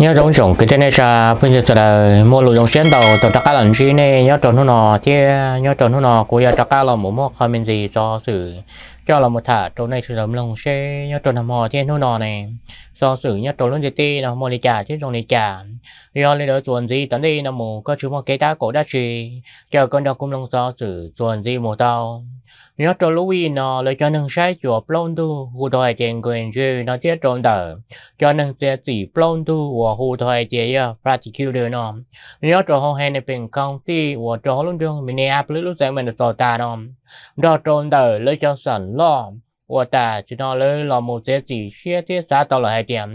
nhớ rong rong cái trên này là bây giờ là mua lụa dòng xuyên tàu tàu trắc lần gì này nhớ tròn nó nọ chứ nhớ tròn nó nọ của giờ trắc là một mốc không mình gì cho sự cho là một thả trâu này sử làm lồng xe nhớ tròn nằm mò thiên nó nọ này do sự nhớ tròn luôn gì ti nó mò đi trả chứ tròn đi trả do lên đó tuần gì tấn đi nó mù có chú một cái tá cổ đã trì chờ con đâu cũng lông do sự tuần gì mù tao นยอวลูกวีนอเลยจอนึ่งใช้จั่วปล้นดูหูถอยเจงเกินจือนอเจียตรงเดอจอหนึ่งเจียสีปล้นดูหัวหูถอยเจียปราชิคิวเดือนอมยอดจอห้องแห่งในเป็นกองที่หัวจอลุงนดวงมีเนื้อปหรือลูกแสงเป็นัวตานอมดอตรงเดอเลยจอสั่นล้อว่าแต่จันอเลยลอมมูเจียสีเชี่ยเจี่สาตลอดให้เดียม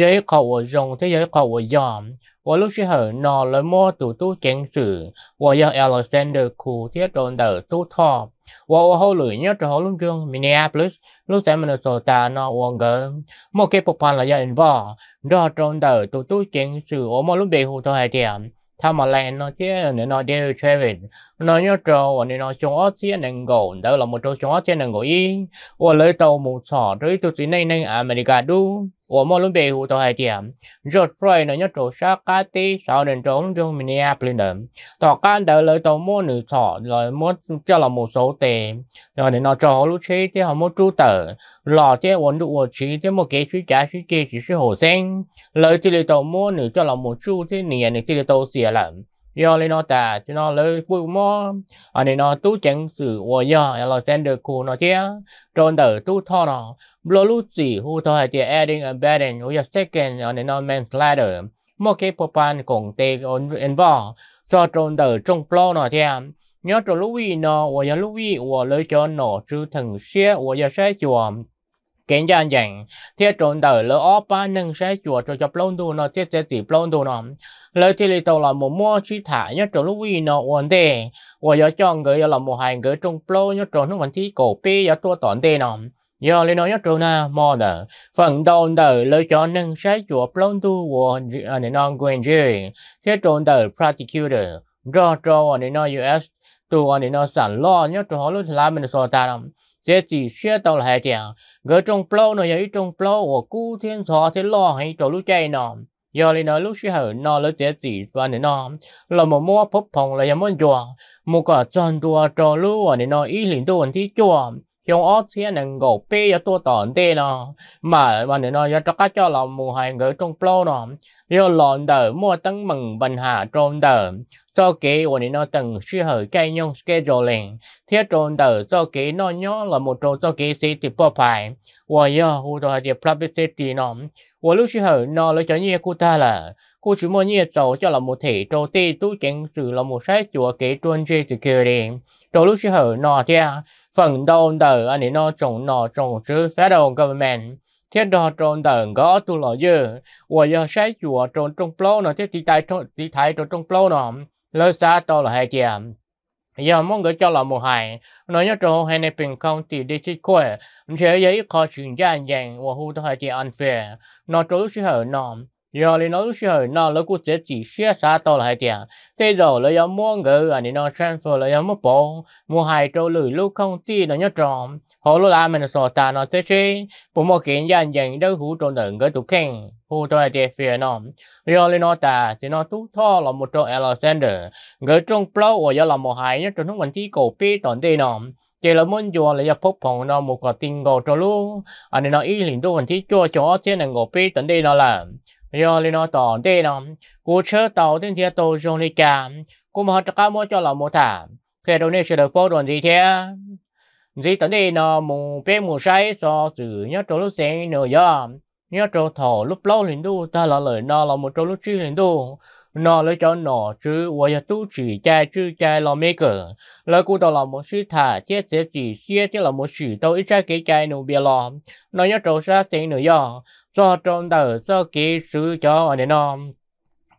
ย้ัยขอหัวจงที่ย้ัยขอหัวยอม我陆续和拿了么读读经史，我有 Alexander 库贴中的读托，我我后来也只好弄中 Minneapolis，lúc sáng mình sổ ta nó uống gần một cái bọc bàn là dân bỏ đó trong đời tụ tụ chuyện sự ở một lúc bị hụt thôi tiệm tha mà chứ nữa nó đều travel nó nhớ trò và nó chung ớt chứ nên gỗ đó là một trò chung ớt chứ nên y và lấy tàu một sọ rồi tụ tụ này America đu 我莫伦北湖都还点，热水呢要走沙卡地，少人中中明尼亚布林的，到干的来到莫女草，来莫叫了莫手的，然后呢走路去的好莫住的，老的温度我去的莫给去家去给去是好生，来这里到莫女叫了莫住的年的这里都写了。yo lên nó ta cho nó lấy vụ mò anh đây nó tu chẳng sử wo yo được cô nó chứ tròn tờ tu thọ nó lo lu chỉ hu thọ hay thì adding and betting or second ở à, đây nó main ladder một cái phổ propan cùng tê on involve cho tròn tờ trong pro nó chứ nhớ tròn lúc vi nó wo yo lúc vi wo lấy cho nó chứ thằng xe wo yo sẽ chuồng kiến anh chàng thiết trộn đời lỡ ó ba nâng sẽ chùa cho cho plon đu nó thiết sẽ chỉ plon đu nó lỡ thì lì tàu là một mua chi thả nhớ trộn lúc vi nó ổn đề và giờ cho người là một hai người trong plon nhớ trộn nó vẫn thi cổ pi giờ tua tỏn đề nó giờ lên nói nhớ trộn na mò đờ phần đầu đời lỡ cho nâng sẽ chùa plon đu và nền non quen chơi thiết trộn đời prosecutor rõ rõ nền non us tu nền non sản lo nhớ trộn họ lúc làm mình so ta 这只学到来讲，个种 blow 呢有一种 blow，我古天朝天老还做路在呢，有哩呢，lúc 时候呢，了这只算的呢，了么么扑碰了也么做，么个赚多做路啊呢，一零多问题做。用 ở thiên năng gỗ bê cho tôi tổn tê nó mà bạn này nó cho các cho lòng mù hai người trong plo nó yêu lòn đờ mua tăng mừng bình hà trôn đờ do kế của nó từng suy hở cái nhông scheduling thiết trôn tờ do kế nó nhỏ là một trôn do kế sĩ thì bỏ phải và do hồ tòa thì publicity nó và lúc suy hở nó lấy cho nhiều của ta là cô chỉ muốn nhiều chỗ cho là một thể trâu tê tu chính sự là một sách chùa kế trôn dây security trâu lúc suy hở nó thì phần đầu tờ anh ấy nó trồng nó trồng chứ federal government thiết đo trôn tờ có tu lò dư và do sách chùa trôn trong plo nó thế thì tại tì thì tại trong plo nó lớn xa to là hai kia giờ mọi người cho là một hai nói nhất trong hai này bình không thì đi chơi quê sẽ giấy khó chuyện gian dàng và hưu tôi hai chị unfair, về nó trốn sự hở nó giờ thì nói sự hở nó lỡ cũng sẽ chỉ xe xa to là hai chị thế giờ lấy giờ mọi người anh nó transfer lấy giờ mua bộ mua hai trâu lười lúc không thì nói nhất trong hồ lô la mình sọ ta nó tê chê bố mô kiến dàn dành đâu hú trộn đựng gỡ tụ khen hú trộn là tê phía nó rìa nó ta thì nó tú thọ là một trộn Alexander gỡ trộn plau ở là một hai nhất trộn vấn thi cổ bê tổn tê nó chỉ là muốn chùa là giáp phúc nó một quả tin gò luôn anh nó ý liền tu vấn thi chùa cho thế này ngộ bê tê nó là rìa lên nó tổn tê nó cú chớ tàu tên thiệt tàu Jonica cú mà họ trả mua cho là một thảm khi đâu nên sẽ được phô đoàn gì thế gì tận đây nó mù bé mù say so sử nhớ trâu lúc sáng nữa giờ nhớ trâu thỏ lúc lâu liền đu ta là lời nó là một trâu lúc chi liền đu nó lấy cho nó chứ và giờ tu chỉ cha chứ cha lo mấy cỡ lời cụ tao là một sư thả chết sẽ chỉ xia chứ là một sư tao ít ra cái cha nó bia lo nó nhớ trâu ra sáng nữa giờ do trong đời do kỹ sư cho anh em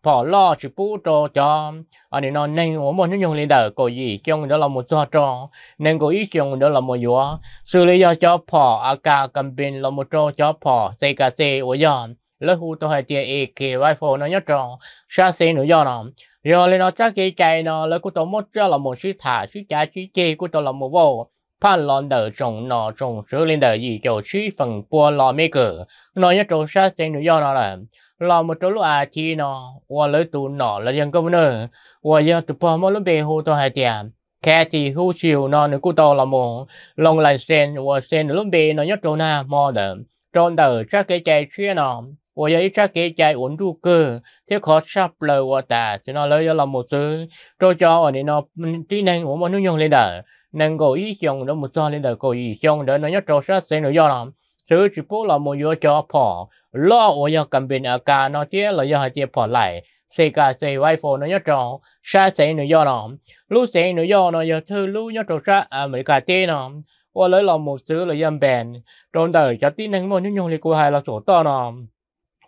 bỏ lo chỉ bù cho cho ờ, anh ấy nói nên những có gì kiến đó là một cho cho nên có ý kiến đó là một yếu xử lý cho bỏ à cả cầm bên là một cho cho bỏ xây cả xây ở yon lỡ hú tôi hay tiền ý kỳ vai phô nó nhất tròn xa xí nữa do nó rồi lên nó chắc cái chạy nó lỡ của tôi mất cho là một sư thả sư trả sư chê của tôi là một vô phan lon đỡ trồng nó trồng xử lên đỡ gì cho sư phần bua lò mê cử nó nhất tròn xa xí nữa do nó là lo một chỗ lúc chi nó qua lấy tụ nọ là dân công nữa qua giờ tụ bỏ mỗi lúc bề hồ tôi hai tiệm. khe thì hưu chiều nó nữa cụ to là một lòng lại sen qua sen lúc bề nó nhất chỗ na mò đỡ tròn đỡ chắc cái chạy chia nó và giờ chắc cái chạy ổn đu cơ thế khó sắp lời và ta thì nó lấy là một thứ rồi cho ở đây nó tí năng của mọi nước nhung lên đời năng có ý chồng nó một do lên đời có ý chồng đó nó nhất trò sát sen nó do làm thứ chỉ bố là một do cho phỏ lo ô yo cầm bình ở cả nó chia là do hai chia bỏ lại xe cả xe wifi nó nhớ tròn xa xe nó do nó lú xe nó do nó giờ thư lú nhớ tròn xa à mấy cả tê nó qua lấy lòng một xứ là dân bèn trong đời cho tí năng môn nhung nhung thì cô hai là sổ to nó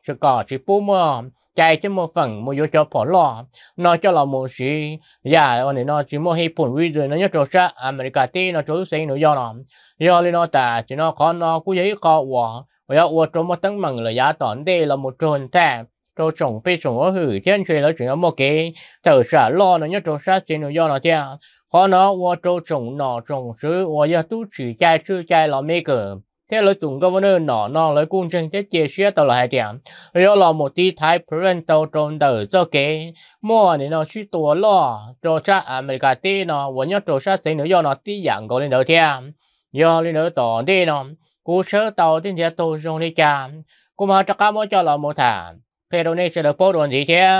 sự cỏ chỉ bù mơ chạy chứ một phần một vô cho bỏ lọ nó cho lòng một xứ, giả ở này nó chỉ một hi phun vi rồi nó nhất trò sa à, cả ti nó chỗ xây nó do nó do lên nó ta chỉ nó có nó cú giấy có quả 我要我琢磨等猛了牙短的了么准在，就准备从我去天水了，只要莫给，就是老了要做啥事了要了这，可能我就从那总是我要都去在去在了每个。thế dạ, dạ, lối tụng các vấn đề nọ nọ lối cung chân thế chia sẻ tàu lại tiền rồi là một tí thái parental trôn đời cho kế mua này nó suy tua lo cho cha America tí nó vẫn nhớ cho cha sinh nữa do nó tí dạng có lên đầu tiên do lên đầu tổ đi nó cú sơ tàu tin giá tù dùng đi chà cú mà chắc cá mỗi cho lò một thả thế đâu nên sẽ được bố đồn gì thế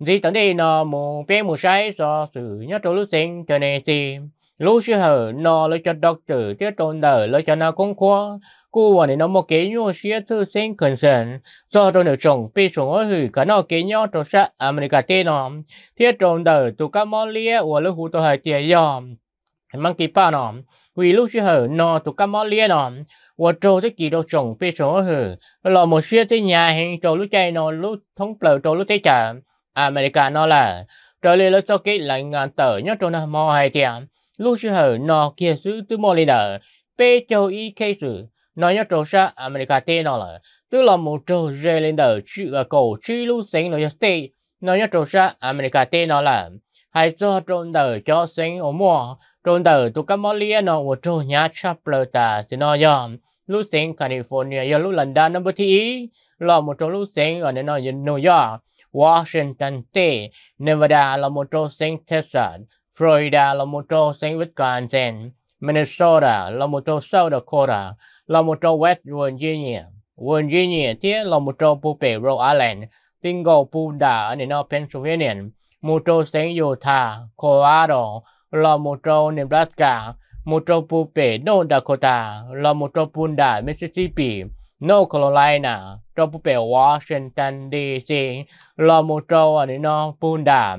gì tận đi nó mù bé mù sai do sự nhất trâu lúc sinh cho nên gì lúc sư hở nó lấy cho đọc tử tiết trồn đỡ lấy cho nó cũng khó cú và nó một cái nhu sĩ thư sinh cần sẵn do tôi được trồng bị trồng ở hủy cả nó cái nhau trồng sa America tên nó tiết trồn đỡ tụ cá mò lia và lúc hú tôi hỏi tiền dòm mang kỳ pa nó vì lúc xưa hở nó tụ cá mỏ lia nó và trâu tới kỳ đâu trồng phê số hở lò một xưa tới nhà hình trâu lúc chạy nó lúc thống bờ trâu lúc tới chả America à, nó là trâu lên lúc sau kia lại ngàn tờ nhớ trâu nó mò hay tiệm lúc xưa hở nó kia xứ tư mò lia đỡ phê châu y kê sử nó nhớ trâu sa America à, tê nó là tức là một trâu rê lên đỡ chữ ở à, cổ chữ lúc sinh nó tê nó nhớ trâu sa America tê nó là hay do trâu đỡ cho sinh ở mùa ร岛ตุกมอลีนอวโจญาชับเลตาสินอยอมลูเซงแคลิฟอร์เนียยลูลันดานนับทีลอมโจลูเซงอันนี้นอยนิวยอร์กวอชิงตันเตเนวาดาลอมโจเซงเท็กซัสฟลอริดาลอมโจเซงวิสคอนซินมินนิโซตาลอมโจเซาท์ดาโคตาลอมโจเวสต์เวอรจิเนียเวอรจิเนียที่ลอมโจปูเปโรอาร์แลนด์ติงโกปูดาอันนี้นอเพนซิลเวเนียมูโจเซงยูทาโคโลราโด lo một trâu Nebraska, một trâu pu bể North Dakota, lo một trâu pu Mississippi, North Carolina, trâu pu bể Washington DC, lo một trâu ở nó pu đà,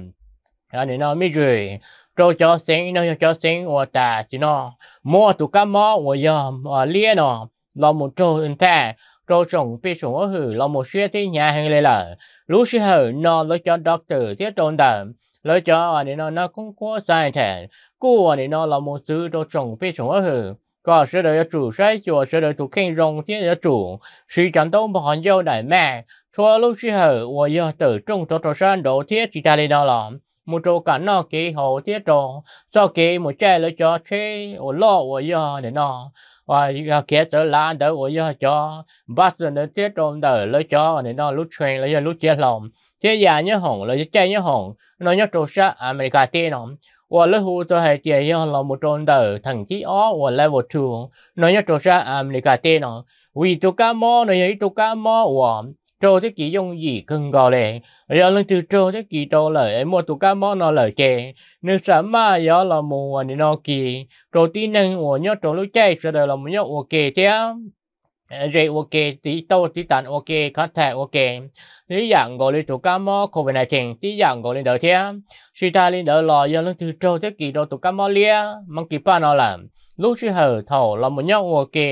ở nó Missouri, trâu chó sinh nó chó sinh ở ta chỉ nó, mua tụ cá mò ở yom ở à, lia nó, lo một trâu in thế, trâu trồng bị trồng ở hử lo một xe thì nhà hàng lề lở, lúc xe hử nó lo cho doctor tiếp trôn đầm lỡ cho anh à, nó nó cũng có sai thẻ cô anh à, nó là một thứ đồ trồng phi chúng ở ừ. hử có sẽ được chủ sai chùa sẽ được tụ kinh rong thế đợi chủ sĩ chẳng đâu mà hòn dâu đại mẹ thua lúc sĩ hở và giờ tử trung cho trò san đồ thiết chỉ ta lên đó là một chỗ cả nó kỳ hồ thiết đồ sau kỳ một chai lỡ cho thế ở lo và giờ để nó và kia sợ là đỡ và giờ cho bắt rồi nó thiết đồ đỡ lấy cho để nó lúc truyền lấy giờ lúc chết lòng thế giờ nhớ hồng là chơi nhớ hồng nói nhớ trâu sa America tiền hồng và lúc hồ tôi hay chơi nhớ là một tròn tờ thằng chí ó và level two nói nhớ trâu sa America à, tiền hồng vì tôi cá mò nó nhớ tôi cá mò và trâu thế kỷ dùng gì cần gò lệ giờ lần thứ trâu thế kỷ trâu lời mua tụ cá mò nó lời chè nếu sợ mà giờ là mùa này nó kỳ trâu tí năng của nhớ trâu lối chơi sẽ đời là một nhớ ok chứ Ờ, rate ok tí tô tí tàn ok có thể ok lý dạng gọi lên tụ cá mò covid 19 tí dạng gọi lên đỡ thế suy ta lên đỡ lò do lưng từ trâu thế kỳ đồ tụ cá mò lia mong kỳ pa nó làm lúc suy hở thầu là một nhau ok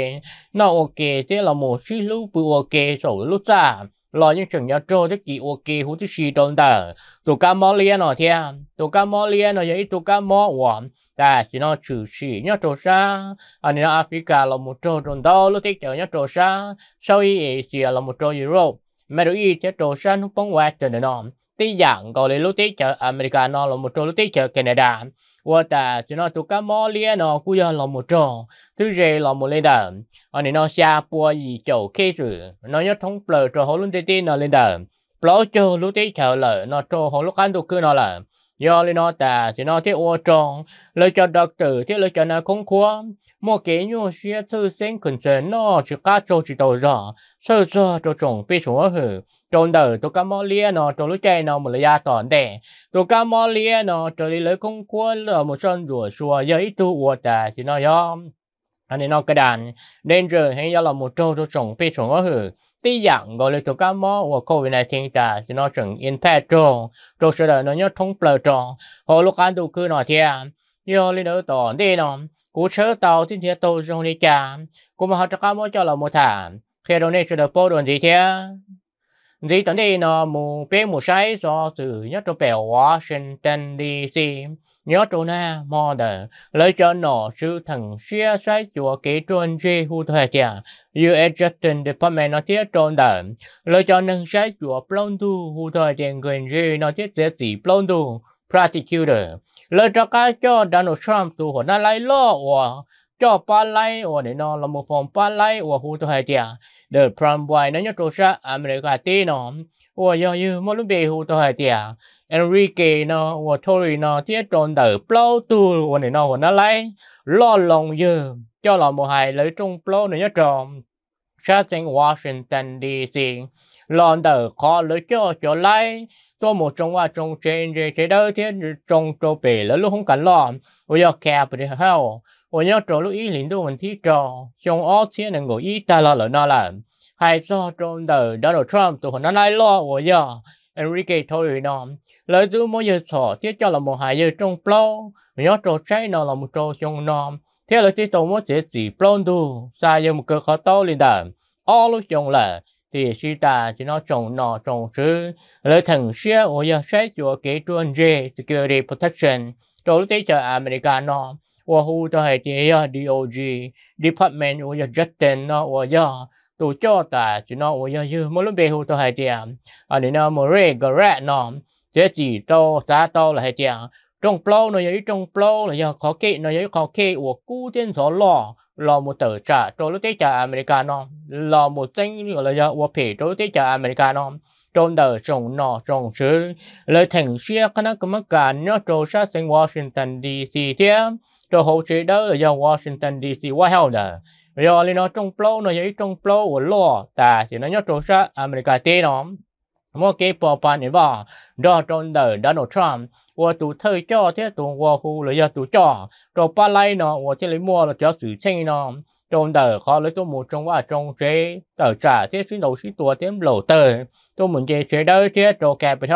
nó ok thế là một suy lúc bu ok rồi lúc ra lo những trường nhà trô thế kỷ ok kì hú thế xì trôn tờ tổ ca mò lia nọ thia tổ ca mò lia nọ vậy tổ ca mò quảm ta chỉ nó trừ xì nhà trô xa, anh nói Africa là một trô trôn đó lúc thế chờ nhà trô xa, sau y Asia là một trô Europe mà đối y thế trô xa nó bóng quạt trần nọ tí dạng gọi là lúc thế chờ America nó là một trô lúc thế chờ Canada ta nó 我打就那都干毛脸哦，故意老么重，thứ gì là một lên đờ, anh ờ, này nó xa bùa gì chỗ kia rồi, nó nhớ thông bờ cho hồ luôn tê tê nó lên đờ, bờ cho lúc tê chờ lợ nó cho hồ lúc ăn đồ cứ nó là do lý nó ta thì nó thiết ô tròn lời cho đặc tử thiết lời cho nó không khóa một cái nhu xuyên thư sinh cần sẽ nó chỉ cá trâu chỉ đầu rõ sơ sơ cho trồng bị xuống hử trồng đời tôi cá mò lia nó trồng lúa chay nó một lời gia tòn đẻ tôi cá mò lia nó trồng lý lời không khóa là một son rùa xua giấy tu ô tà thì nó do anh ấy nó cái đàn nên rồi hay do là một trâu cho trồng bị xuống hử tí dạng gọi là chỗ cá mò của covid này thiên trả nó chẳng yên phe tròn rồi sau đó nó nhớ thông bờ tròn họ lúc ăn đủ cứ nói thia à, nhiều lên nữa tỏ đi cú chớ tàu tin thế tàu trong đi cả cú mà họ cho cá mò cho là một thảm khi đó này sẽ được bao đồn gì thế gì tận đây nó mù bé mù sai do sự nhất trong bèo Washington DC nhớ chỗ na mò đờ lấy cho nọ sư thần xe sai chùa kỹ trôn ri hu thuê kìa như e justin department nó thiết trôn đờ lấy cho nâng sai chùa plon tu hu thuê tiền quyền ri nó thiết dễ gì plon tu prosecutor lấy cho cái cho donald trump tu hồi na lấy lo cho pa lấy ủa để nó là một phòng pa lấy ủa hu thuê kìa the prom boy nó nhớ trâu sa America tê nó ủa do như mỗi lúc bề hù tôi hỏi Enrique nó ủa Tory nó thiết tròn đỡ plow tu ủa này nó ủa nó lấy lo lòng như cho là một hai lấy trong plow này nhớ tròn sa Washington DC lo đỡ khó lấy cho cho lấy tôi một trong qua trong trên trên đó thiết trong trâu bề lấy lúc không cần lo ủa do kẹp đi hao 我要找路一零度问题找，像二千能够一带了了那了，还说中的 Donald Trump 都和那来了，我要 Enrique Torino，来自某一所，接下来某还有中 blow，我要找 China 了某找像那，thế là chỉ tổng một chế chỉ blown đủ, xa như một cơ khó to lên đàn, all lúc chồng là thì sư ta chỉ nó trồng nọ trồng chứ lời thần xe của giờ sẽ cho cái chuyên dê security protection đối với cho America nó 我后头系啲呀 DOG department 我要 justin 咯，我要ตัวจอตาจีนอโอ้ยยืมมันเบหูตัวไฮเดียมอันนี้นะมเรกระแรนอมเจจีโตซาโตละไฮเดียมจงเปล่าหน่อยจงเปล่าหน่อยขอเกะหน่อยขอเกะอัวกู้เจนสอนหล่อรอมูเตอร์จ่าโจลุเตจ่าอเมริกาเนาะรอมูเซ็งอะไรยะอัวเพจโจลุเตจ่าอเมริกาเนาะจนเดอร์จงหนอจงซื้อเลยถึงเชียคณะกรรมการเนาะโจชาเซงวอชิงตันดีซีเทียม cho hỗ trợ đó là do Washington DC quá hell nè rồi lên nó trong plo nó giấy trong plo của lo ta thì nó nhớ trốn ra America tê nó một cái bộ bàn này vào đó trong đời Donald Trump và tụ thời cho thế tụ hoa khu là do tụ cho rồi ba lay nó và thế lấy mua là cho sự tranh nó trong đời khó lấy tôi một trong quá trong chế tờ trả thế xin đầu xin tua thêm lộ tờ tôi muốn chế chế đó thế cho kẹp phải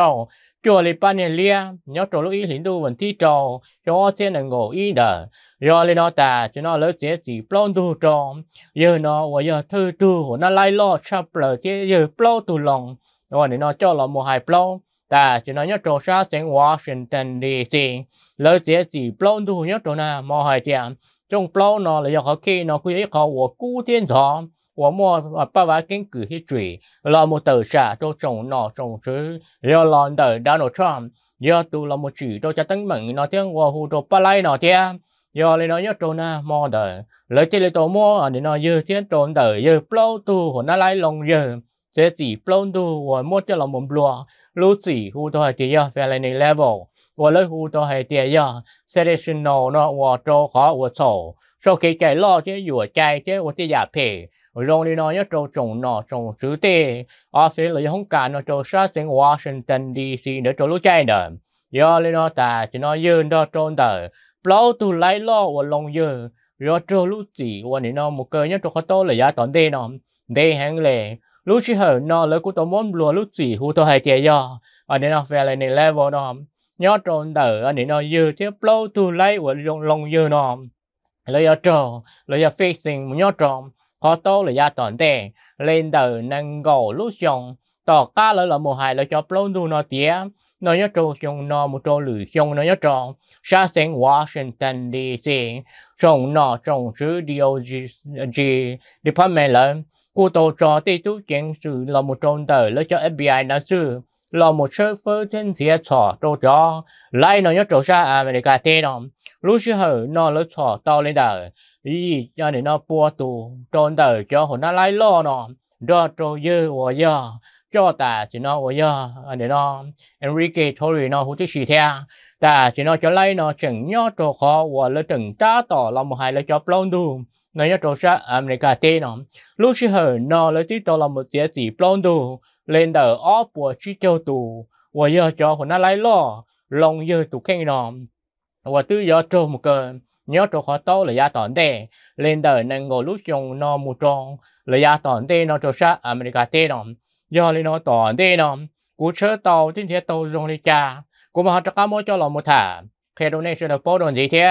chùa lì ba nè lia nhớ trò lúc ý hình đu vẫn thi trò cho xe nè ngộ ý đờ do lên nó ta cho nó lỡ chế gì plon tu trò giờ nó và giờ thư tu nó lai lo chập lỡ chế giờ plon tu lòng rồi để nó cho lọ một hai plon ta cho nó nhớ trò xa sen Washington DC lỡ chế gì plon tu nhớ trò na mò hai tiền trong plon nó là do họ khi nó quy ý họ của cú thiên gió 我们啊不话根据去追，那么投下都从哪从出，要乱的 Donald Trump，要都那么追，都在等门那天我胡都不来那天。giờ lên nó nhớ trốn na mò đời lấy chơi lấy tổ mò ở nó giờ thiên trốn đời giờ plau tu của nó lại lòng giờ sẽ chỉ plau tu của mốt cho lòng bụng lúa lú chỉ hu tôi hay tiền về lại này level của lấy hu tôi hay tiền giờ selection nó nó của trâu khó của sổ khi chạy lo chứ vừa chạy chứ của tiền giả phê rồi đi nói cho trồng nọ trồng xứ tê ở sẽ lấy không cả nó trồng sát sinh Washington DC để trồng lúc chạy đó giờ đi nói ta chỉ nói dơn đó trôn tờ bao tu lấy lo và lòng dơ rồi trồng lúc gì và nó một cái nhớ trồng khó to là giá tòn đê nó đê hàng lệ lúc chỉ hở nó lấy của tôi muốn lùa lúc gì hú tôi hay chơi do ở đây nó về lại này level nó nhớ trôn tờ ở đây nó dơ tiếp bao tu lấy và lòng dơ nó lấy ở trồng lấy ở facing một nhớ trồng có tô là gia toàn tệ lên từ nâng gò lúc xong tỏ cá lỡ là một hài là cho plon du nó tiếc nó nhớ trâu xong nó một trâu lử xong nó nhớ tròn xa xanh Washington DC trong nó trong chữ DOG Department là cô tổ cho tê chú chuyện sự là một trâu tờ lỡ cho FBI nó xử là một sơ phơ trên xe trò trâu trò lại nó nhớ trâu xa America tê đồng lúc xưa nó lỡ trò to lên đời ý cho nên nó bua tù trôn tờ cho hồi nó lấy lo nó do trô dư ủa dơ cho ta chỉ nó ủa dơ để nó Enrique Torri nó hút xì theo ta chỉ nó cho lấy nó chừng nhớ trô khó ủa lấy chừng ta tỏ lòng một hai lấy cho plon đu nó nhớ trô sát America tê nó lúc xí hở nó lấy tí tỏ lòng một tía tỷ plon đu lên tờ ó bùa chi châu tù ủa dơ cho hồi nó lấy lo lòng dơ tù khen nó ủa tư dơ trô một cơn nhớ chỗ khó tố là gia tòn đê lên đời nên ngồi lúc dùng nó mù tròn là gia tòn đê nó chỗ sát America tê nó do lên nó tòn đê nó cú chớ tàu tin thế tàu dùng đi cha cú mà họ cho cá mỗi cho lòng một thả khi đồ này sẽ được bố đồn gì thế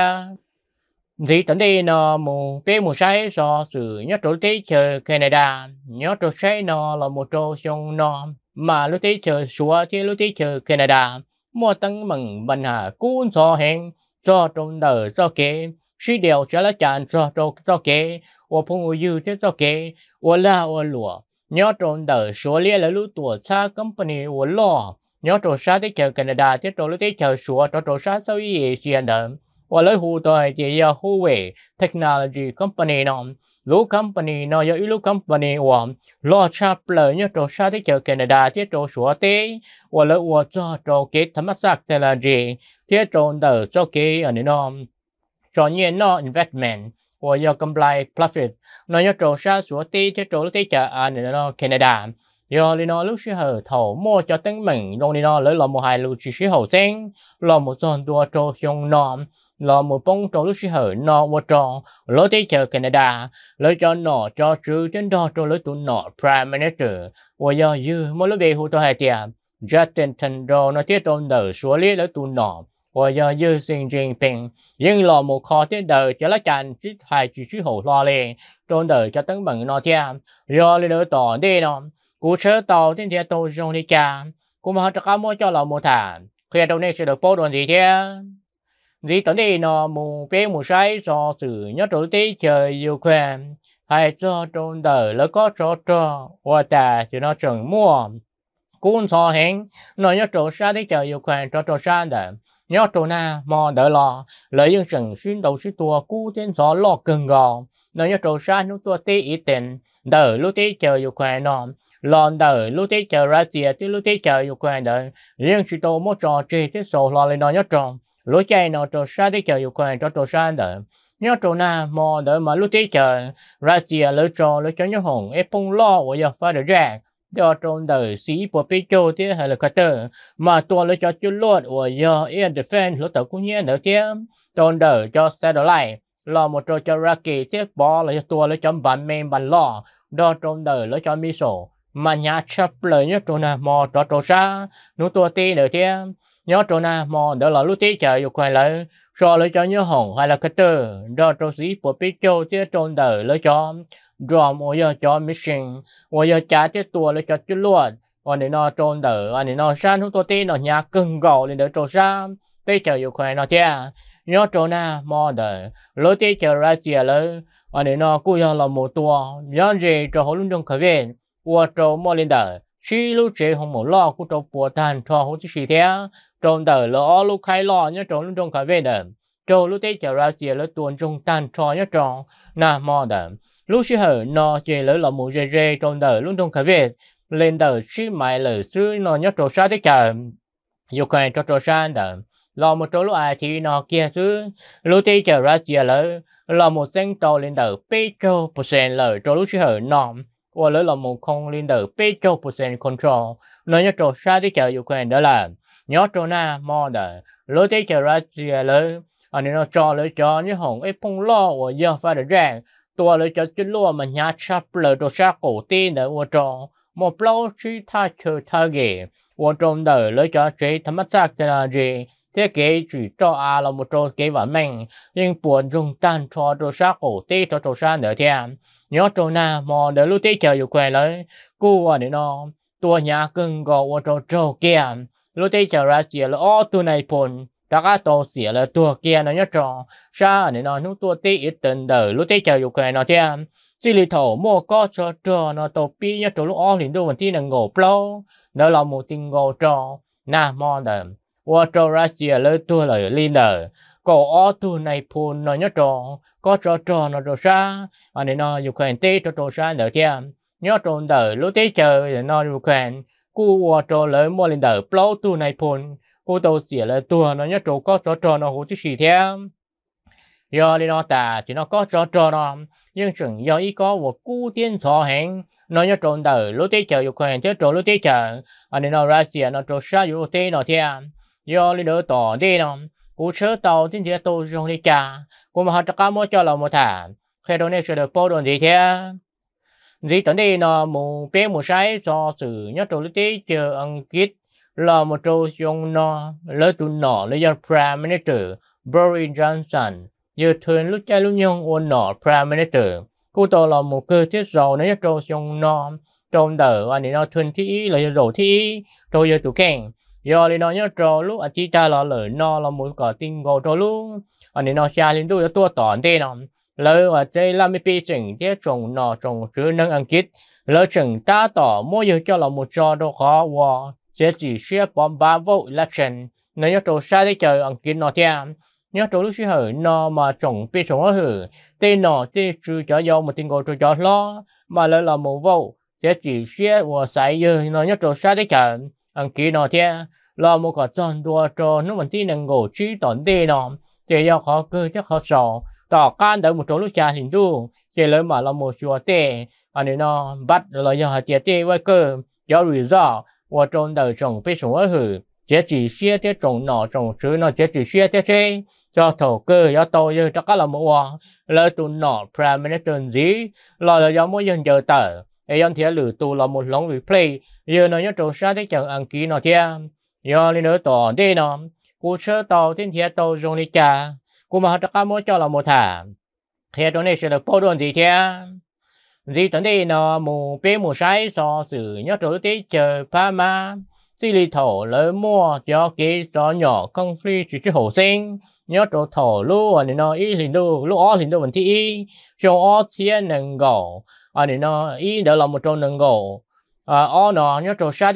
dĩ tấn đi nó mù cái mù say do sự nhớ chỗ tí chờ Canada nhớ chỗ say nó là một chỗ dùng nó mà lúc tí chờ xua thì lúc tí chờ Canada mùa tăng mừng bình hạ cuốn so hẹn cho trong đời cho kế suy đều cho là chán cho cho cho kế, la nhớ nhớ đời là thế thế thế chờ chờ Canada kế 我朋友有这做给我拉我落，鸟种的说列了路多差，company 我落，鸟种啥的桥跟着大，这种路的桥说，这种啥手艺也是的。và lấy hồ tài chỉ là Huawei Technology Company nó lũ company nó do lũ company và lo chạp lời nhớ trò xa tới chợ Canada thế trò sủa tế và lấy và cho trò kế thấm mắt sạc tên là gì thiết trò đỡ cho kế ở nơi nó trò nhiên nó investment và do công lại profit nó nhớ trò xa sủa tế thiết trò lúc tế chợ ở nơi nó Canada do lý nó lúc xí hờ thầu mua cho tính mình dòng lý nó lấy lọ một hai lúc xí hờ xanh lọ một giòn đua trò xong nọ lo một bông trò lúc hở nọ và trò lối tới chờ Canada lối cho nọ cho chứ trên đó cho lối tụ nọ Prime Minister và do dư mỗi lúc về hụ tôi hai tiệm Justin Trudeau nó tiếp tôn đầu số lý lối tụ nọ và do dư xin riêng bình nhưng lo một kho tiến đời cho lá chàn chứ hai chỉ chứ hậu lo lên tôn đời cho tấn bằng nó tiệm do lý lối tỏ đi nó cú chớ tàu tiến theo tôi trong đi cha cũng mà cho cá mua cho lò một thả khi đâu nên sẽ được bố đoàn gì thế dì tổng đi nó mù bê mù sai do sự nhớ trốn tí trời yêu quen hay cho trốn đời lỡ có cho cho và ta chỉ nó chẳng mua cuốn so hẹn nó nhớ trốn xa tí trời yêu quen cho trốn xa đời nhớ trốn na mò đỡ lo lợi dân sừng xuyên đầu xuyên tua cú tên gió lo cưng gò nó nhớ trốn xa nút tua tí ý tình đời lúc tí trời yêu quen nó lòn đời lúc tí trời ra tiệt tí lúc tí trời yêu quen đời riêng chỉ tô một trò chơi tí sổ lo lên nó nhớ tròn lối chạy nó trò xa đi chờ yêu quan cho trò xa đỡ nhớ trò na mò đỡ mà lúc đi chờ ra chia lối trò lối cho nhớ hồng ép bông lo của giờ phải được ra do trong đời sĩ của Picho thế hay là Carter mà tôi lấy cho chú lột của yên Ian fan lối tàu cũng nhớ nữa thế trong đời cho xe đó lại lo một trò cho ra kỳ thế bỏ lấy cho tôi lấy cho bản mềm bản lo do trong đời lấy cho mi sổ mà nhà chấp lời nhất trong nào mò cho trò xa nó tôi tin nữa thế nhớ trô na mò đó là lúc tí chờ dục quay lại cho lấy cho nhớ hồng hay là cái tư do trô sĩ bộ biết châu tiết trôn đời lấy cho do ô giờ cho mission ô giờ trả tiết tua lấy cho chút luôn anh để nó trôn đời anh để nó san chúng tôi tí nó nhà cưng gò lên đỡ trô sa tí chờ dục quay nó chè nhớ trô na mò đời lúc tí chờ ra chè lấy anh để nó cũng là một tua nhớ gì cho hổ luôn trong khởi viên ô trô mò lên đời chỉ lúc chế không một lo của trong bộ đàn cho hỗ chỉ chỉ thế trong đời lỡ lúc khai lo nhớ trong lúc trong khỏi về đời trong lúc thấy chờ ra gì lỡ tuần trong đàn cho nhớ trong na mò đời lúc chỉ hở nó chế lỡ là một dây dây trong đời lúc trong khỏi về lên đời chỉ mãi lỡ xứ nó nhớ trong xa thế chờ yêu cầu cho trong xa đời lo một chỗ lúc ai thì nó kia xứ lúc thấy chờ ra gì lỡ là một danh tàu lên đời bê châu bồ xanh lỡ trong lúc chỉ hở nó và lưỡi là một con liên tử Petro Percent Control. Nó nhất trò xa tí chờ Ukraine đó là nhớ trò na mò đờ lưỡi tí chờ ra chìa lưỡi ở nên nó cho lưỡi cho như hồng ít phong lo và giờ phải được rằng tôi lưỡi cho chút lúa mà nhà chắp lưỡi trò xa cổ tiên để và trò một lâu chi ta chờ thơ gì và trong đời lưỡi cho chế thấm mắt ra là gì thế kế chủ cho à là một trong kế và mình nhưng buồn dùng tan cho đồ sát cổ tê cho đồ sát nữa thế nhớ cho na mò để lúc tê chờ yêu quen lấy cú à để nó tua nhà cưng gò ô cho trâu kia lúc tê chờ ra xỉa là ô tu này buồn đã cá tổ xỉa là tua kia nó nhớ cho sa để nó nút tua tê ít tình đời lúc tê chờ yêu quen nó thế chỉ lì thổ mua có cho trò nó tổ pi nhớ cho lúc ô liền đâu mình tin là ngộ plau đó là một tình ngộ trò na mò đời ว่าจราเสียเลยตัวเลยลีเนอร์ก็อ้อตัวในพูนนอยจอก็จอจอนอจอซาอันนี้นอยูเครนตีจอจอซาเดอเทียมยอจอนเดอลูตีเจอเดนอยูเครนกูว่าจอเลยมัวลินเดอร์ปล้อตัวในพูนกูตัวเสียเลยตัวนอยจอก็จอจอนอหูที่สี่เทียมยอลีนอตาจีนอก็จอจอนอยังถึงยออีก็ว่ากูเตียนสอแหงนอยจอนเดอลูตีเจอยูเครนเจอจอลูตีเจออันนี้นอรัสเซียนอจอซายูตีนอเทียม do lý đỡ tỏ đi nó cú chớ tàu tin thế tôi dùng đi cả cú mà họ ta mua cho là một thả khi đó nên sẽ được bao đồn gì thế gì tận đây nó mù bé mù sai do sự nhất đầu lý tế chờ ăn kít là một trâu dùng nó lỡ tụ nọ lấy dân prime minister Boris Johnson giờ thường lúc cha lúc nhung ôn nọ prime minister cô tàu là một cơ thiết giàu nó nhất trâu dùng nó trong đời anh nó thường thi là giờ rổ thi rồi giờ tụ kèn giờ thì nó nhớ trò lúc anh chỉ cha là lời nó là muốn có tin gọi trò lúc anh nên nó xa lên tôi tôi tỏn thế nó lỡ và đây là mấy bị chỉnh thế trồng nó trồng chữ năng ăn kít lỡ chỉnh ta tỏ mỗi giờ cho là một trò đồ khó và sẽ chỉ xe bom ba vụ là chỉnh nó nhớ trò xa thế trời ăn kít nó thế à? nhớ trò lúc xí hở nó mà trồng bị trồng hở tên nó tên chữ cho do một tin gọi trò cho lo mà lỡ là một vụ sẽ chỉ xe và sai giờ nó nhớ trò xa thế trời anh kỹ nó thế lo một cái tròn đua cho nó vẫn tin là ngủ trí tổn đề nó để do khó cơ chắc khó sổ tỏ can đợi một chỗ lúc cha hình đu để lớn mà lo một chùa tệ anh ấy nó bắt lo do hạt tiệt tệ với cơ do rủi ro và trong đời chồng biết sống ở hử chế chỉ xia chế trồng nọ trồng chứ nó chế chỉ xia chế chế cho thổ cơ cho tôi như cho các là một mua lỡ tụ nọ prime minister gì lo là do mỗi dân giờ tờ e yon thia lử tu lo một long replay giờ nó nhớ trâu sa thế chẳng ăn ký nó thia giờ lên nữa tỏ đi nó cú sơ tàu thiên thia tàu dùng đi cha cú mà tất cả mỗi cho là một thả thia chỗ này sẽ được bao đồn gì thia gì tận đây nó mù bê mù sai so sử nhớ trâu tế chờ pa ma xí li thổ lỡ mua cho cái so nhỏ không phi chỉ chỉ hổ sinh nhớ chỗ thổ lưu luôn nó ý hình đu lũ ó hình đu mình thi trong ó thiên nâng gỗ anh ờ, nó nó ý để một gỗ, ờ, nhớ sa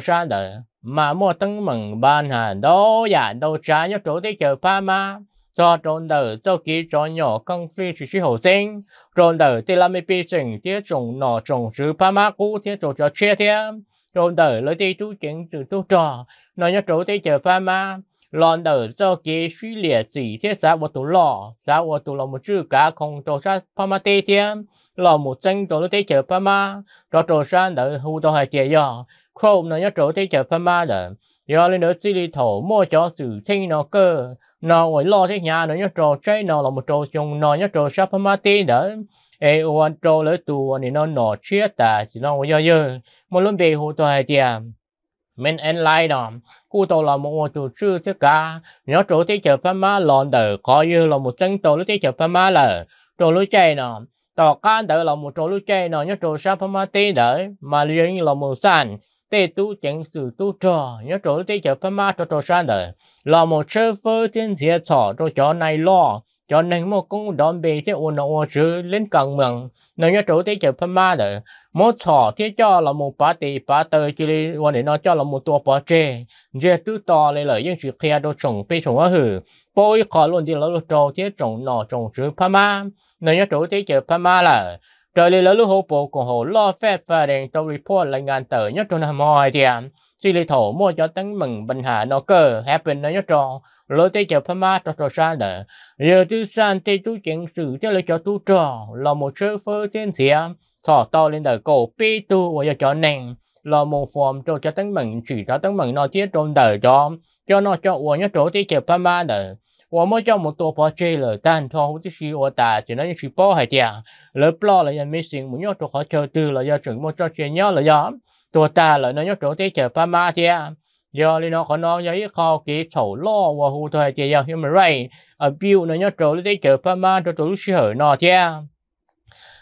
sa chờ đợi mà mua tân mừng ban hà đô giả đô trả nhất chỗ thế chờ pha ma cho trốn đời cho ký cho nhỏ công phi chỉ sĩ hồ sinh trốn đời thì làm bị trình tiếc trùng nọ trùng sứ pha ma cũ tiếc chỗ cho che thêm trốn đời lấy đi chú chuyện từ tu trò nó nhất chỗ thế chờ pha ma lần ở do kế suy liệt chỉ thiết giá của tổ lọ, giá của tổ lọ một chữ cá không tổ sát pama tê thế lọ một chân tổ nó tê chở pama rồi tổ sát đỡ hù tổ hai chế do không nó nhớ tổ tê chở pama đỡ do lên đỡ chỉ lì thổ mua cho sự thanh nó cơ nó với lo thế nhà nó nhớ tổ chơi nó là một tổ chung nó nhớ tổ sát pama tê đỡ ê ô anh tổ lỡ tù anh nó nọ chia tà chỉ nó với do dơ một lần bề hù tổ hai tiền mình en lai đòm cụ tổ là một một chủ trư chứ cả nhớ chỗ thế chở pha má lòn đỡ có như là một chân tổ lúc thế chở pha má là chỗ lúc chạy đòm tổ can đỡ là một chỗ lúc chạy nó nhớ chỗ sa pha má tê đỡ mà riêng là một sàn tê tu chẳng sự tu trò nhớ chỗ lúc thế chở ma má cho san sàn lo là một sơ phơ trên dĩa thọ cho chỗ này lo cho nên một con đòn bề thế ồn ồn chứ lên cần mừng nó nhớ chỗ thế chở pha ma đỡ mỗi chỗ thì cho là một bát tỷ bát tờ chỉ là vấn đề nó cho là một tổ bát chê giờ tự to lên là những chuyện kia đồ trồng bị trồng ở hử bôi khó luôn thì lỡ trâu thì trồng nọ trồng chữ pha ma nơi nhớ chỗ thì chữ pha ma là trời lấy lỡ lúc hồ bộ cùng hồ lo phép và đèn trong report lại ngàn tờ nhớ chỗ nào mọi thì chỉ là thổ mua cho tăng mừng bình hạ nó cơ happen nơi nhớ chỗ lối tới chợ phàm ma cho cho san nữa giờ tư san tới tu chuyện sự cho lấy cho tu trò là một sơ phơ trên xiêm thọ to lên đời cổ pi tu và giờ cho nền lo một form cho cho tấn mình chỉ cho tấn mình nó chết trong đời cho cho nó cho của nhất chỗ tí chịu phá ma đời và mới cho một tổ phó chê lời tan cho hút tí xí ô tà chỉ nói chỉ bó hải chả lời bó là dân mấy sinh muốn nhớ chỗ khó chơi tư là do chuẩn một cho chơi nhớ là do tổ ta là nó nhớ chỗ tí chịu phá ma thì do thì nó có nó giấy khó kỹ sổ lo và hù thôi thì giờ human right abuse nó nhớ chỗ tí chịu phá ma cho tổ lúc xí hở nó chứ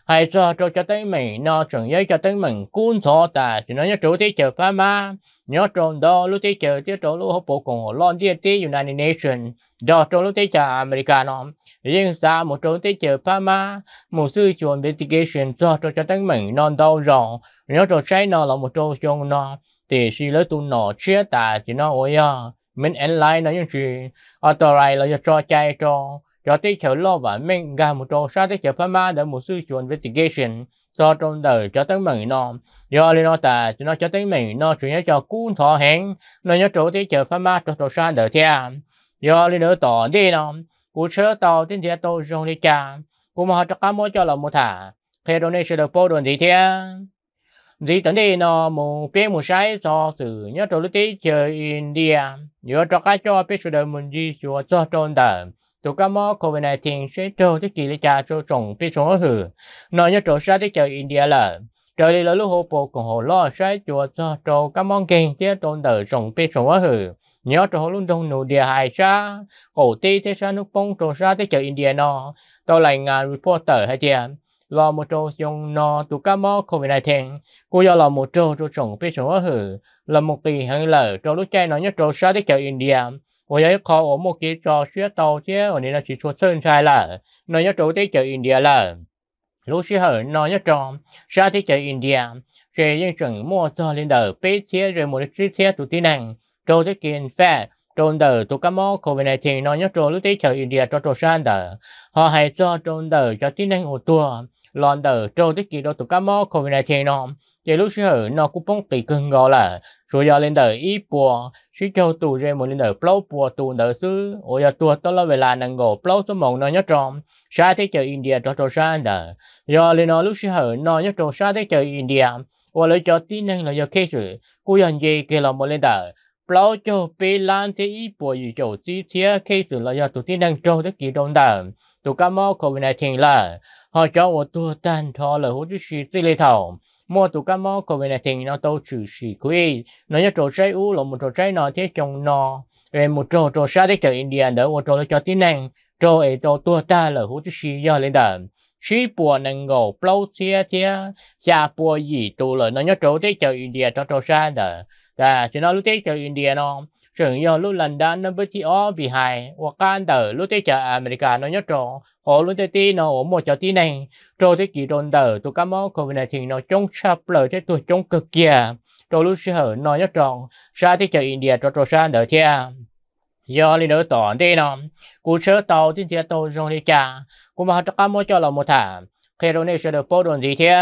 hay cho cho cho tới mình nó chuẩn giấy cho tới mình cuốn số ta chỉ nói nhớ chủ tí chờ phá má nhớ trộn đó lúc tí chờ tí trộn lúc hộp bộ cùng hồ lon tí tí United Nations đó trộn lúc tí chờ America nó riêng xa một trộn tí chờ phá má một sư chủ investigation cho cho cho tới mình non đâu rồi nhớ trộn trái nó là một trộn chung nó thì xí lấy tụ nó chia ta chỉ nó ôi à mình online nó những gì authorize là cho chạy cho cho tới chỗ lo và men gà một trò xa tới chỗ ma đã một sư chuẩn investigation cho trong đời cho tới mình nó do lên nó ta nó cho tới mình nó chuyển yếu cho cuốn thọ hẹn nó nhớ chỗ tới chỗ ma cho trò xa đời thea do lên nữa tỏ đi nó cú sớ tàu tin thea tôi dùng đi cha cú mà cho cá mối cho là một thả khi đó nên sẽ được phô đồn gì thea gì tấn đi nó một phía một sai so sự nhớ chỗ lúc tới chơi India nhớ cho cá cho biết sự đời mình gì cho cho trong đời tụ cá mò covid 19 sẽ trâu tới kỳ lý trà trâu trồng bị trồng hử nó nhớ trâu sát tới chợ India là trời đi lối lúc hồ bộ cùng hồ lo sẽ chùa cho trâu cá mò kinh tiếp trôn tử trồng bị trồng hử nhớ trâu luôn đông nụ địa hài xa cổ ti thế xa nước bông trâu sát tới chợ India nó tôi lại ngà reporter hay chưa lo một trâu dùng nó tụ cá mò covid 19 cô do lo một trâu trâu trồng bị trồng hử là một kỳ hàng lở trâu lúc chay nói nhớ trâu sát tới chợ India 我要考我们给找学到些，我呢要去做生产了，那要走的就印度了。lúc xưa hở nói nhất trong ra thế giới India rồi những trường mua do lên đời bế chế rồi một chiếc thế tụ tin năng trâu thế kiện phê trôn đầu tụ cá mó covid này thì nói nhất trâu lúc thế giới India cho trâu san đầu họ hay cho trôn đầu cho tin năng ô tua lon đầu trâu thế kỳ đó tụ cá mó covid này thì nó 耶路撒冷 nó cũng bông tỷ cường ngọ là rồi giờ lên đời ít bùa suy cho tù rê một lên đời plau bùa tù đời xứ ôi giờ tua tao lo về là nàng ngộ plau số nó nhớ trong xa thế chờ India cho cho xa đời giờ lên nó lúc Sahara nhớ trong xa thế chờ India ôi lời cho tin năng là giờ kê sự cô dần gì kê là một lên đời plau cho bê lan thế ít bùa dù cho chi thế kê sự là giờ tụ tin năng trâu thế kỳ đông đời tụ cá mò covid 19 là họ cho một tua tan thọ lời hỗ trợ sự lê thầu mua tụ cá mò có về này thì nó tàu chủ sĩ quý nó nhớ trò trái u là một trò trái nó thế chồng nó về một trò trò xa thế chợ India đỡ một trò cho tiếng năng trò ấy trò tua ta là hú thứ sĩ do lên đầm sĩ bùa năng ngầu plau xe chia cha bùa gì tụ là nó nhớ trò thế chợ India trò trò xa đó là thì nó lúc thế chợ India nó rừng do lúc lần đã nó với chị ó bị hại hoặc can tờ lúc tới chợ America nó nhớ trộn họ lúc tới tí nó ở một chỗ tí này rồi tới kỳ đồn tờ tụi cá mó covid này thì nó chống sập lời thế tụi chống cực kìa rồi lúc sẽ hở nó nhớ trộn xa tới chợ India rồi rồi xa đỡ thia do lên đỡ tỏ thế nó cú sớ tàu tin chia tàu rồi đi cả cú mà tụi cá mó cho là một thả khi rồi này sẽ được bố đồn gì thế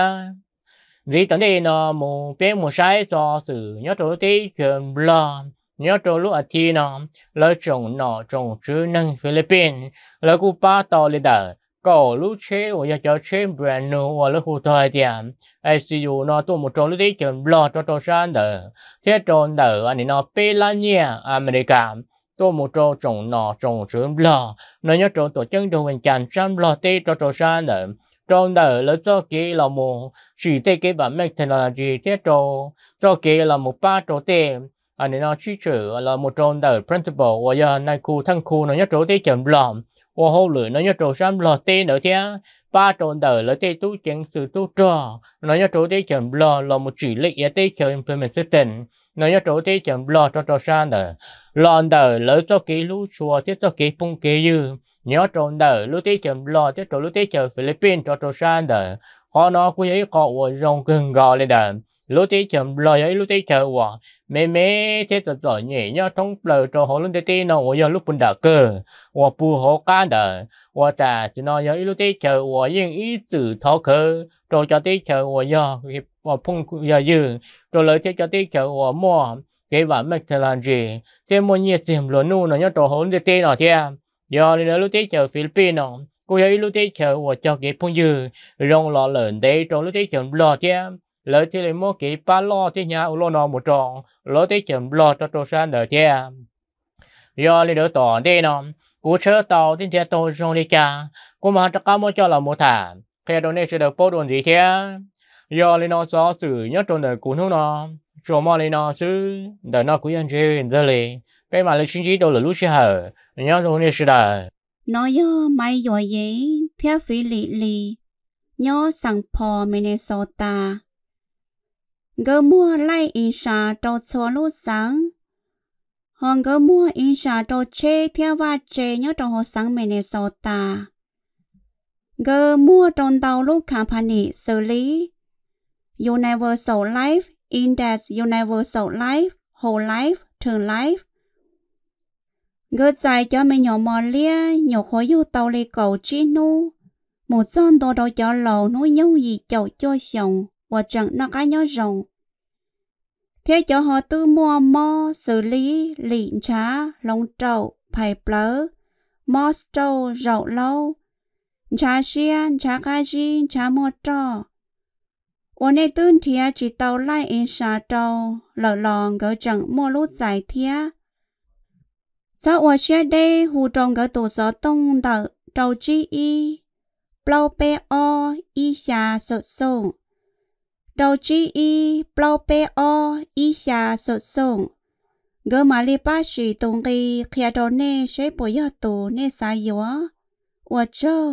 gì tận đây nó một bé một sai so sự nhớ trộn tí chuyện lo nhớ trò lúc ở thi nó lỡ trồng nọ trồng chứ năng Philippines lỡ cú ba tàu lên đời cổ lúc chế ở nhà cháu chế brand new và lỡ khu thời điểm ICU nó tu một trò lúc đấy chuẩn lo cho trò sáng đời thế trò đời anh nó bê la nhẹ America tôi một trò trồng nọ trồng chứ lo nó nhớ trò tổ chân đồ hình chàng trăm lo tê cho trò sáng đời trong đời là cho kia là một chỉ tê cái bản mệnh thành là gì thế trò cho kia là một ba trò tiền à nên nó chỉ chữ là một trong đời principle và giờ này khu thân khu nó nhất chỗ thế chậm lỏm và hậu lưỡi nó nhất chỗ xăm lọt tê nữa thế ba trong đời là tê tu chuyện sự tu trò nó nhất chỗ thế chậm lọ là một chỉ lệ ở tê chờ implementation nó nhất chỗ thế chậm lọ cho cho sang đời lòn đời lỡ cho kỹ lũ chùa tiếp cho kỹ phong kế dư nhớ trong đời lũ tê chậm lọ tiếp cho lũ tê chờ Philippines cho cho sang đời khó nó cũng ấy có uống rong cưng gò lên đời lúc tí chậm lời ấy lúc tí chờ quả mẹ mẹ thế tớ tớ nhỉ nhá trong lời cho họ luôn thế tí nó giờ lúc bún đà cơ và bù họ can đờ và ta chỉ nó giờ lúc tí chờ và yên ý tử thọ cơ rồi cho tí chờ và giờ và phong giờ dư cho lời thế cho tí chờ và mua cái vả mẹ thằng làm gì thế mua nhiệt tiềm luôn nụ nó nhá cho họ luôn thế tí nó thế giờ thì lúc tí chờ Philippines nó cô ấy lúc tí chờ và cho cái phong dư rong lọ lợn đấy cho lúc tí chờ lo thế lỡ thì lấy mua kỹ ba lo thì nhà u lo nó một tròn lỡ thì chậm lo cho tổ san đời thế do lấy đỡ tỏ thế nó cú sơ tàu thì thế tôi trong đi cha cú mà chắc cá mua cho là một thả khi đó nên sẽ được bố đồn gì thế do lấy nó gió xử nhất trong đời cú nó nó cho mà lấy nó chứ đời nó cũng ăn chơi giờ lấy bây mà lấy chính trí đồ là lúc sẽ hở nhớ rồi nên sẽ đời nó yo mai rồi ye phía phí lì lì nhớ sang Paul Minnesota gỡ mua lại in sa trâu chua lô sáng. Hòn gỡ mua in sa trâu chê theo và chê nhớ trâu hồ sáng Minnesota. Gỡ mua tròn tàu lô company xử lý. Universal Life Index Universal Life Whole Life Term Life gỡ dạy cho mình nhỏ mò lia nhỏ khối yêu tàu lì cầu chi nu một con đồ đồ cho lầu nuôi nhau gì chậu cho sống và chẳng nó cái nhỏ rồng. Thế cho họ tư mua mò, xử lý, lịnh trá, lông trậu, phải plớ, mò trâu, rậu lâu, trá xiên, trá cá gì, trá mò trò. Ủa này tương thịa chỉ tàu lại in xa trâu, lỡ lòng gỡ chẳng mua lút giải thịa. Sau ủa xe đây hù trông gỡ tù gió tông đỡ trâu chi y, lâu bê o, y xa sợ sông. ดอจีอีเปล่าเปออีชาสดส่ง เกมาลีป้าชีตรงกีเคียดอนเน่ใช้ปวยอตัวเน่สายยัวอวดจง